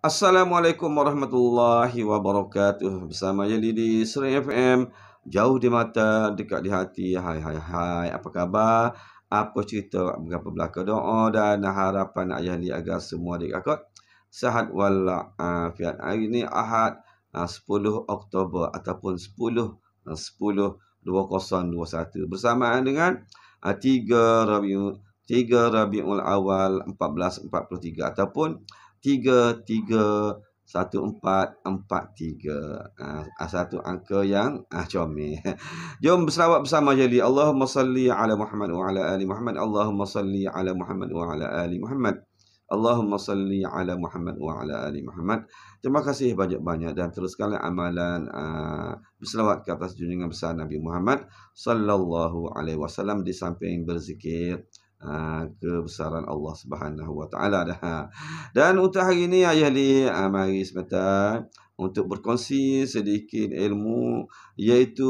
Assalamualaikum warahmatullahi wabarakatuh Bersama Yeli di Sering FM Jauh di mata, dekat di hati Hai hai hai, apa khabar? Apa cerita, berapa belakang doa Dan harapan ayah ni agar semua dikakut Sehat walafiat Hari ni Ahad 10 ah, Oktober Ataupun 10 10 2021 Bersamaan dengan 3 Rabiul 3 Rabiul Awal 14.43 Ataupun 3-3-1-4-4-3. Ah, ah, satu angka yang ah, comel. Jom berserawat bersama jadi Allahumma salli ala Muhammad wa ala ali Muhammad. Allahumma salli ala Muhammad wa ala ali Muhammad. Allahumma salli ala Muhammad wa ala ali Muhammad. Terima kasih banyak-banyak dan teruskan amalan uh, berselawat ke atas junjungan besar Nabi Muhammad sallallahu alaihi wasallam di samping berzikir. Ha, kebesaran Allah Subhanahu Wa Taala dah. Dan untuk hari ini ayah li ha, mari semata untuk berkongsi sedikit ilmu iaitu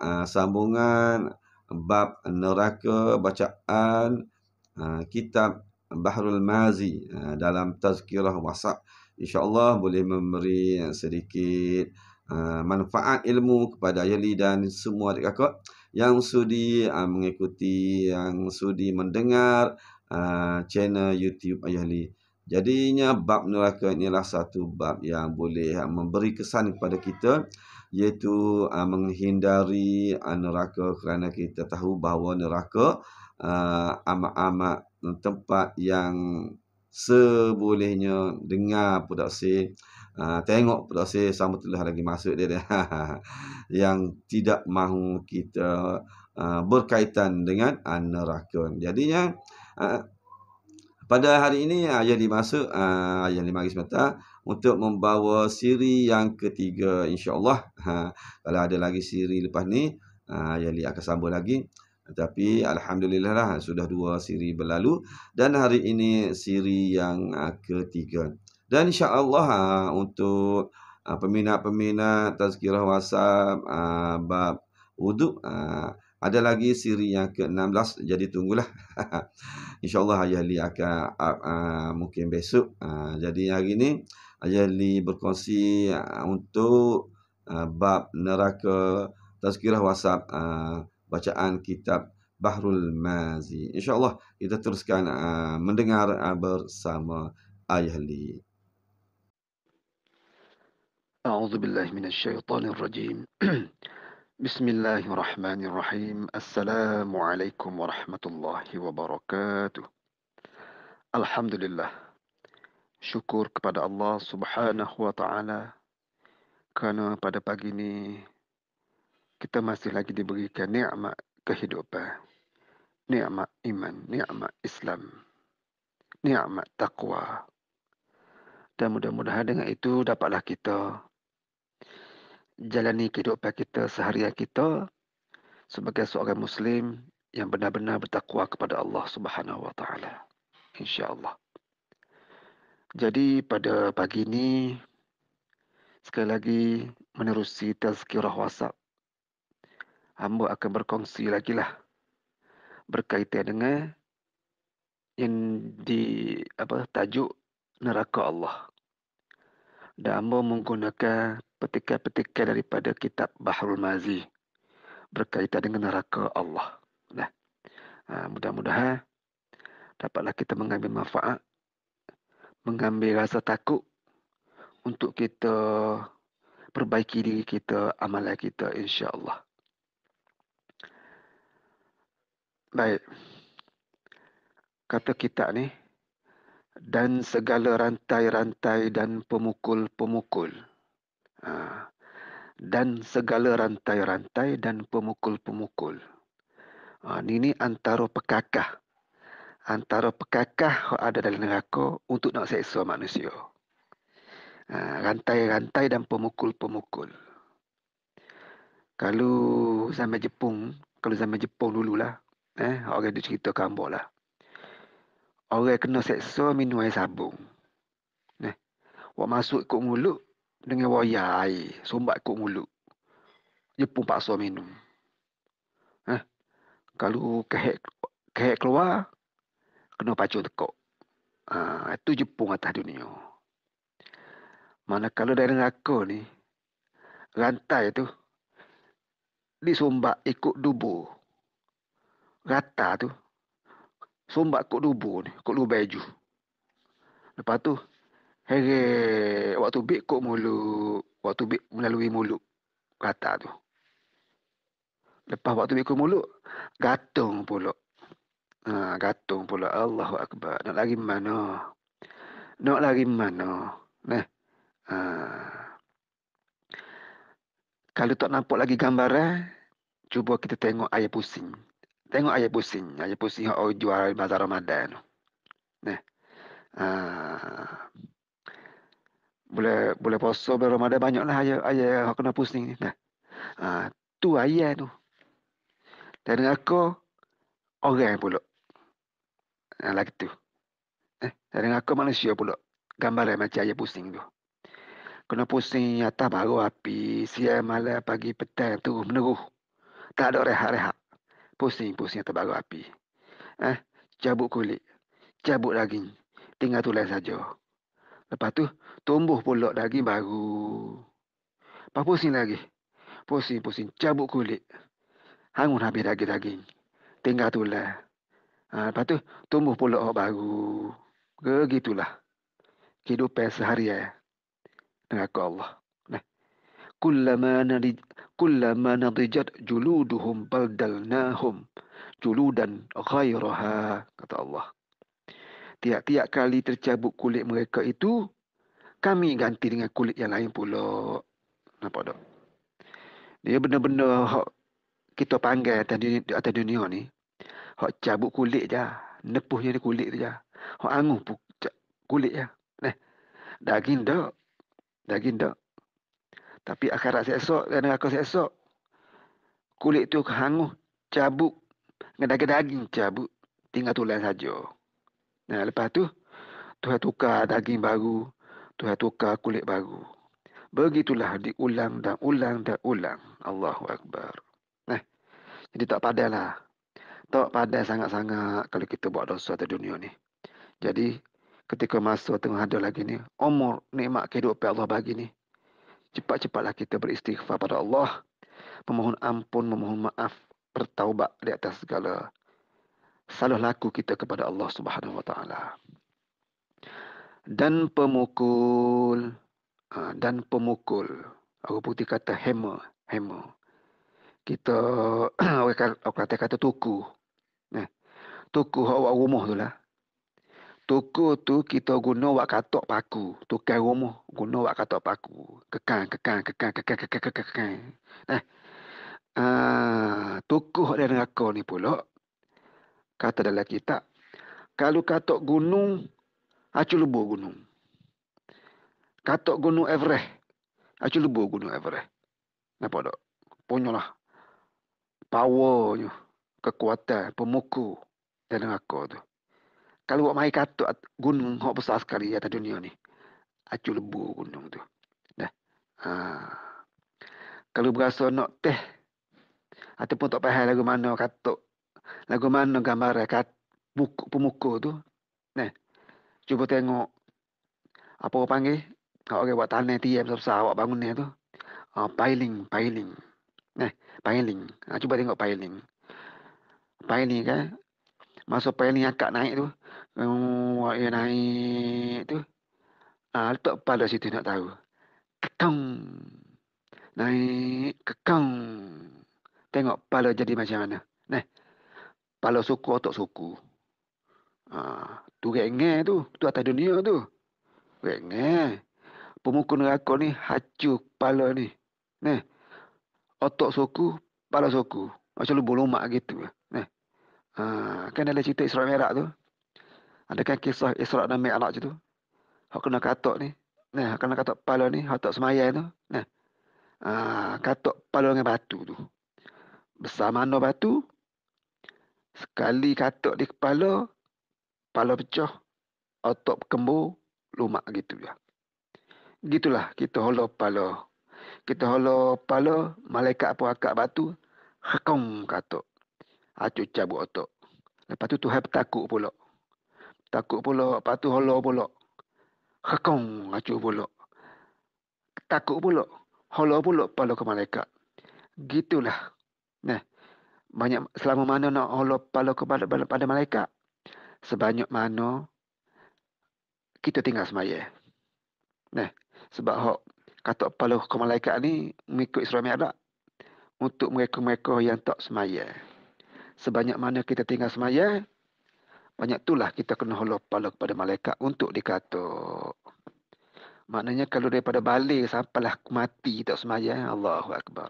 ha, sambungan bab neraka bacaan ha, kitab Bahrul Mazi ha, dalam tazkirah WhatsApp. InsyaAllah boleh memberi sedikit Uh, manfaat ilmu kepada Yeli dan semua adik kakak yang sudi uh, mengikuti yang sudi mendengar uh, channel YouTube Ayahli. Jadinya bab neraka inilah satu bab yang boleh uh, memberi kesan kepada kita iaitu uh, menghindari uh, neraka kerana kita tahu bahawa neraka uh, amat-amat tempat yang sebolehnya dengar budak saya Ha, tengok proses sambut telah lagi masuk dia. dia. yang tidak mahu kita uh, berkaitan dengan uh, neraka. Jadinya, uh, pada hari ini ayat dimasuk, uh, ha, ayat lima hari semata, untuk membawa siri yang ketiga insyaAllah. Ha, kalau ada lagi siri lepas ni, uh, ayat lima akan sambung lagi. Tapi Alhamdulillah lah, sudah dua siri berlalu. Dan hari ini siri yang ketiga. Dan insyaAllah ha, untuk ha, peminat-peminat tazkirah WhatsApp ha, bab wuduk ada lagi siri yang ke-16 jadi tunggulah. InsyaAllah Ayah Li akan up mungkin besok. Jadi hari ini Ayah Li berkongsi untuk bab neraka tazkirah WhatsApp bacaan kitab Bahrul Mazi. InsyaAllah kita teruskan uh, mendengar uh, bersama Ayah Lee. أعوذ بالله من الشيطان الرجيم بسم الله الرحمن الرحيم السلام عليكم ورحمة الله وبركاته الحمد لله شكر kepada الله سبحانه وتعالى karena pada pagi ini kita masih lagi diberikan nikmat kehidupan nikmat iman nikmat Islam nikmat takwa dan mudah-mudahan dengan itu dapatlah kita jalani kehidupan kita seharian kita sebagai seorang muslim yang benar-benar bertakwa kepada Allah Subhanahu wa taala. insya Jadi pada pagi ini sekali lagi menerusi tazkirah WhatsApp hamba akan berkongsi lagi lah berkaitan dengan yang di apa tajuk neraka Allah dan hamba menggunakan petikan-petikan daripada kitab Bahrul Mazi berkaitan dengan neraka Allah. Nah, ha, mudah-mudahan dapatlah kita mengambil manfaat, mengambil rasa takut untuk kita perbaiki diri kita, amalan kita insya-Allah. Baik. Kata kita ni dan segala rantai-rantai dan pemukul-pemukul. Ha. dan segala rantai-rantai dan pemukul-pemukul. Ini ha, antara pekakah. Antara pekakah yang ada dalam neraka untuk nak seksa manusia. Ha, rantai-rantai dan pemukul-pemukul. Kalau zaman Jepung, kalau zaman Jepung dululah. Eh, orang itu cerita kambo lah. Orang kena seksa minum air sabun. Eh, masuk ikut mulut, dengan waya air, sombat kok mulut. Dia pun paksa minum. Eh, kalau kehek kehek keluar, kena pacu tekok. Ah, ha, itu Jepun atas dunia. Mana kalau dari neraka ni, rantai tu, disombak ikut dubu. Rata tu, sombak ikut dubu ni, ikut dubu baju. Lepas tu, Hege, waktu bik kok mulu, waktu bik melalui mulu kata tu. Lepas waktu bik kok mulu, gatung pula. Ha, gatung pula. Allahu akbar. Nak lari mana? Nak lari mana? Nah. Ha. Kalau tak nampak lagi gambaran, cuba kita tengok ayah pusing. Tengok ayah pusing. ayah pusing yang jual bazar Ramadan. Nah. Ha boleh boleh puasa bulan Ramadan banyaklah ayat ayah yang kena pusing ni. Nah. Ha, tu ayat tu. Dan aku orang pula. Yang ha, lagi tu. Eh, dan aku manusia pula. Gambar macam ayah pusing tu. Kena pusing atas baru api. Siang malam pagi petang tu menunggu Tak ada rehat-rehat. Pusing-pusing atas baru api. Eh, cabut kulit. Cabut daging. Tinggal tulang saja. Lepas tu, tumbuh pulak daging baru. Lepas pusing lagi. Pusing-pusing, cabut kulit. Hangun habis daging-daging. Tinggal tu lah. Ha, lepas tu, tumbuh pulak orang baru. Begitulah. hidup seharian. Ya. Dengan Allah. Nah. Kullama nadi kullama nadijat juluduhum baldalnahum juludan ghairaha kata Allah Tiap-tiap kali tercabut kulit mereka itu, kami ganti dengan kulit yang lain pula. Nampak tak? Dia benar-benar kita panggil atas dunia, atas dunia ni. Hak cabut kulit je. Nepuhnya dia kulit tu je. Hak anguh kulit je. Nah, daging tak. Daging tak. Tapi akarat seksok dan neraka seksok. Kulit tu hanguh cabut. Dengan daging-daging cabut. Tinggal tulang saja. Nah, lepas tu, Tuhan tukar daging baru, Tuhan tukar kulit baru. Begitulah diulang dan ulang dan ulang. Allahu Akbar. Nah, jadi tak padai lah. Tak padah sangat-sangat kalau kita buat dosa di dunia ni. Jadi, ketika masa tengah ada lagi ni, umur nikmat kehidupan Allah bagi ni, cepat-cepatlah kita beristighfar pada Allah. Memohon ampun, memohon maaf, bertaubat di atas segala salah laku kita kepada Allah Subhanahu Wa Taala. Dan pemukul ha, dan pemukul. Aku putih kata hammer, hammer. Kita aku kata kata tuku. Nah, eh, tuku awak rumah tu lah. Tuku tu kita guna wak katok paku. Tukar rumah guna wak katok paku. kekan kekan kekan kekan kekan kekan kekang. Nah, eh, uh, ha, tuku dia dengan ni pulak kata dalam kitab. Kalau katok gunung, acu lebur gunung. Katok gunung Everest, acu lebur gunung Everest. Nampak tak? Punyalah. Powernya. Kekuatan, pemukul dan aku tu. Kalau buat mai katok gunung, hok besar sekali di atas dunia ni. Acu lebur gunung tu. Dah. Ha. Kalau berasa nak teh, ataupun tak faham lagu mana katok lagu mana gambar rekat buku pemukul tu ne cuba tengok apa panggil kalau orang buat tanah tiap besar awak bangun ni tu uh, piling piling ne piling ha, cuba tengok piling piling kan masa piling akak naik tu um, uh, naik tu ha, uh, letak pada situ nak tahu kekang, naik kekang, tengok pala jadi macam mana Nah, Pala suku atau suku. Ha, tu rengeh tu. Tu atas dunia tu. Rengeh. Pemukul neraka ni hacu kepala ni. Ne. Otok suku, pala suku. Macam lubuk lumak gitu. Ne. Ha, kan ada cerita Isra Merak tu. Ada kan kisah Isra dan Merak tu. Hak kena katok ni. Ne. Hak kena katok pala ni. Hak tak semayang tu. Ne. Ha, katok pala dengan batu tu. Besar mana batu, Sekali katok di kepala, kepala pecah, otot kembur, lumak gitu ya. Gitulah kita holo kepala. Kita holo kepala, malaikat pun akak batu, hakom katok, Acu ah, cabut otot. Lepas tu Tuhan takut pula. Takut pula, lepas tu holo pula. Hakom acu ah, pula. Takut pula, holo pula kepala ke malaikat. Gitulah. Nah banyak selama mana nak Allah pala kepada pada malaikat sebanyak mana kita tinggal semaya nah sebab hok kata pala ke malaikat ni mengikut Isra Mikraj untuk mereka-mereka yang tak semaya sebanyak mana kita tinggal semaya banyak itulah kita kena Allah pala kepada malaikat untuk dikata maknanya kalau daripada balik sampailah mati tak semaya Allahu akbar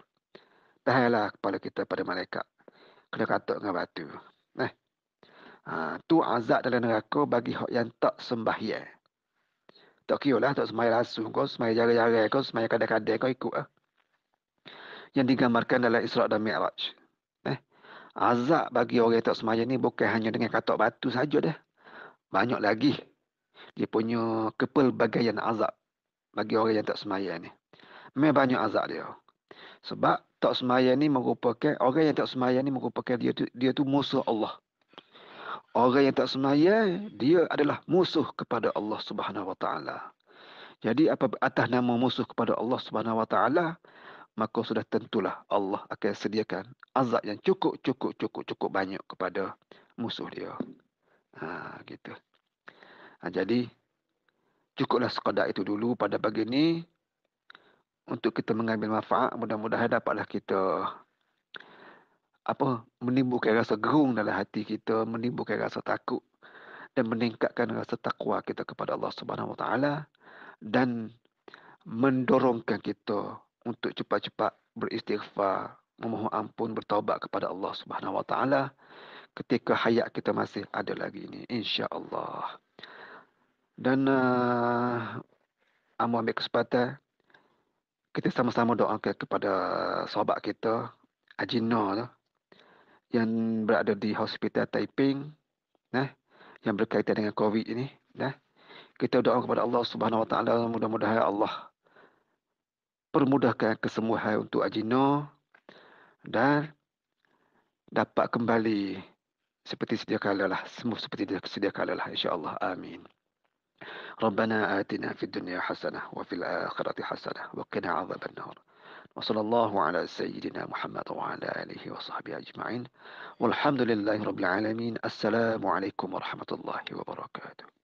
Tahailah kepala kita pada malaikat kena katak dengan batu. Eh. Ha, tu azab dalam neraka bagi hak yang tak sembahyang. Tak kira lah, tak semai rasuh kau, semai jari-jari kau, semai kadai-kadai kau ikut lah. Yang digambarkan dalam Isra' dan Mi'raj. Eh. Azab bagi orang yang tak semai ni bukan hanya dengan katak batu saja dah. Banyak lagi. Dia punya kepelbagaian azab bagi orang yang tak semai ni. Memang banyak azab dia. Sebab tak semayang ni merupakan orang yang tak semayang ni merupakan dia tu dia tu musuh Allah. Orang yang tak semayang dia adalah musuh kepada Allah Subhanahu Wa Taala. Jadi apa atas nama musuh kepada Allah Subhanahu Wa Taala maka sudah tentulah Allah akan sediakan azab yang cukup cukup cukup cukup banyak kepada musuh dia. Ha gitu. Ha, jadi cukuplah sekadar itu dulu pada pagi ini untuk kita mengambil manfaat mudah-mudahan dapatlah kita apa menimbulkan rasa gerung dalam hati kita menimbulkan rasa takut dan meningkatkan rasa takwa kita kepada Allah Subhanahu Wa Taala dan mendorongkan kita untuk cepat-cepat beristighfar memohon ampun bertaubat kepada Allah Subhanahu Wa Taala ketika hayat kita masih ada lagi ini insya-Allah dan uh, amu ambil kesempatan kita sama-sama doakan kepada sahabat kita Ajina tu yang berada di hospital Taiping nah yang berkaitan dengan covid ini nah kita doa kepada Allah Subhanahu Wa Taala mudah-mudahan Allah permudahkan kesembuhan untuk Ajina dan dapat kembali seperti sedia kala lah semua seperti sedia kala lah insyaallah amin ربنا آتنا في الدنيا حسنة وفي الآخرة حسنة وقنا عذاب النار وصلى الله على سيدنا محمد وعلى آله وصحبه أجمعين والحمد لله رب العالمين السلام عليكم ورحمة الله وبركاته